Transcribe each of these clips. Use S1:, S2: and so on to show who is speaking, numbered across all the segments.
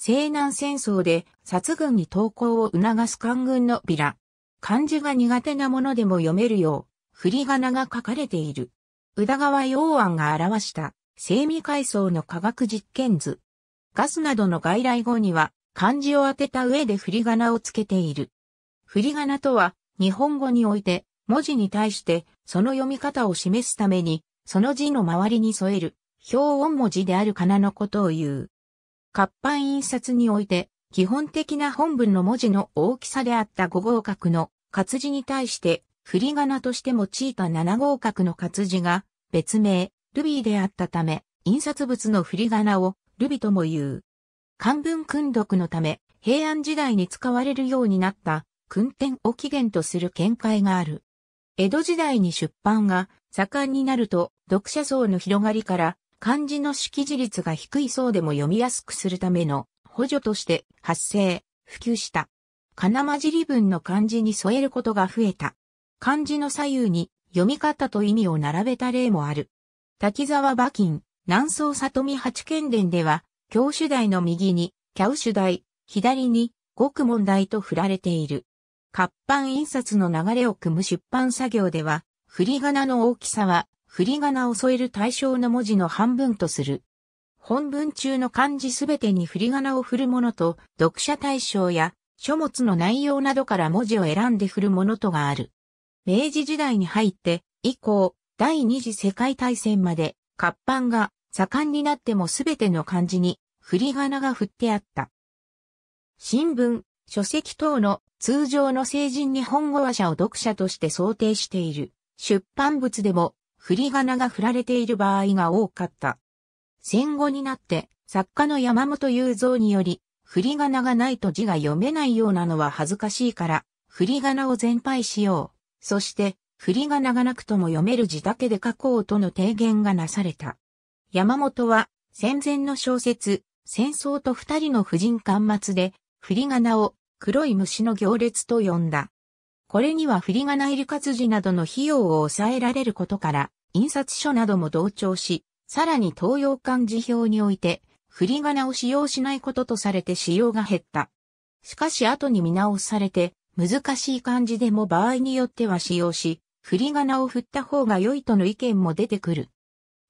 S1: 西南戦争で殺軍に投降を促す官軍のビラ。漢字が苦手なものでも読めるよう、振り仮名が書かれている。宇田川洋庵が表した生味階層の科学実験図。ガスなどの外来語には漢字を当てた上で振り仮名をつけている。振り仮名とは日本語において文字に対してその読み方を示すためにその字の周りに添える表音文字である仮名のことを言う。活版印刷において、基本的な本文の文字の大きさであった5合格の活字に対して、振り仮名として用いた7合格の活字が、別名、ルビーであったため、印刷物の振り仮名をルビとも言う。漢文訓読のため、平安時代に使われるようになった訓典を起源とする見解がある。江戸時代に出版が盛んになると、読者層の広がりから漢字の識字率が低い層でも読みやすくするための補助として発生、普及した。金混じり文の漢字に添えることが増えた。漢字の左右に読み方と意味を並べた例もある。滝沢馬琴、南宋里見八剣伝では、教主題の右に、キャウ主題、左に、極問題と振られている。活版印刷の流れを組む出版作業では、振り仮名の大きさは振り仮名を添える対象の文字の半分とする。本文中の漢字すべてに振り仮名を振るものと、読者対象や書物の内容などから文字を選んで振るものとがある。明治時代に入って、以降、第二次世界大戦まで、活版が盛んになってもすべての漢字に振り仮名が振ってあった。新聞、書籍等の通常の成人日本語話者を読者として想定している出版物でも振り仮名が振られている場合が多かった。戦後になって作家の山本雄三により、振り仮名がないと字が読めないようなのは恥ずかしいから、振り仮名を全廃しよう。そして、振り仮名がなくとも読める字だけで書こうとの提言がなされた。山本は戦前の小説、戦争と二人の婦人巻末で、振り仮名を黒い虫の行列と呼んだ。これには振りがな入り活字などの費用を抑えられることから、印刷書なども同調し、さらに東洋漢字表において、振り仮名を使用しないこととされて使用が減った。しかし後に見直されて、難しい漢字でも場合によっては使用し、振り仮名を振った方が良いとの意見も出てくる。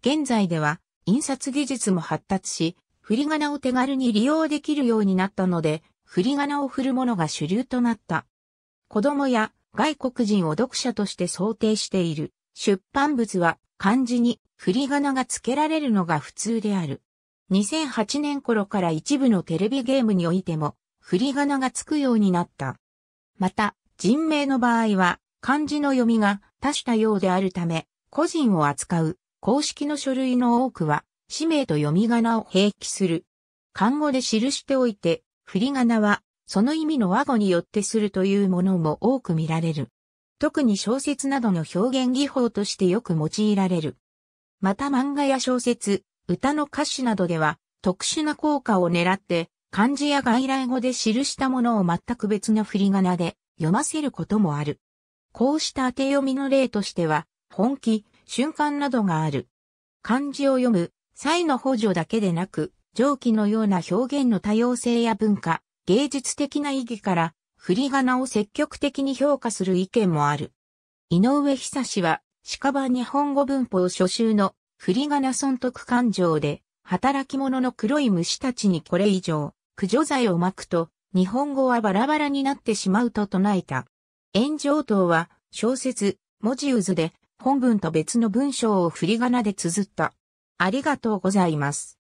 S1: 現在では、印刷技術も発達し、振り仮名を手軽に利用できるようになったので、振り仮名を振るものが主流となった。子供や外国人を読者として想定している。出版物は漢字に振り仮名が付けられるのが普通である。2008年頃から一部のテレビゲームにおいても振り仮名が付くようになった。また、人名の場合は漢字の読みが多種多様であるため、個人を扱う公式の書類の多くは氏名と読み仮名を併記する。漢語で記しておいて、振り仮名はその意味の和語によってするというものも多く見られる。特に小説などの表現技法としてよく用いられる。また漫画や小説、歌の歌詞などでは特殊な効果を狙って漢字や外来語で記したものを全く別の振り仮名で読ませることもある。こうした当て読みの例としては、本気、瞬間などがある。漢字を読む、際の補助だけでなく、上記のような表現の多様性や文化、芸術的な意義から、振り仮名を積極的に評価する意見もある。井上久志は、鹿場日本語文法初集の振り仮名損得感情で、働き者の黒い虫たちにこれ以上、駆除剤をまくと、日本語はバラバラになってしまうと唱えた。炎上等は、小説、文字渦で、本文と別の文章を振り仮名で綴った。ありがとうございます。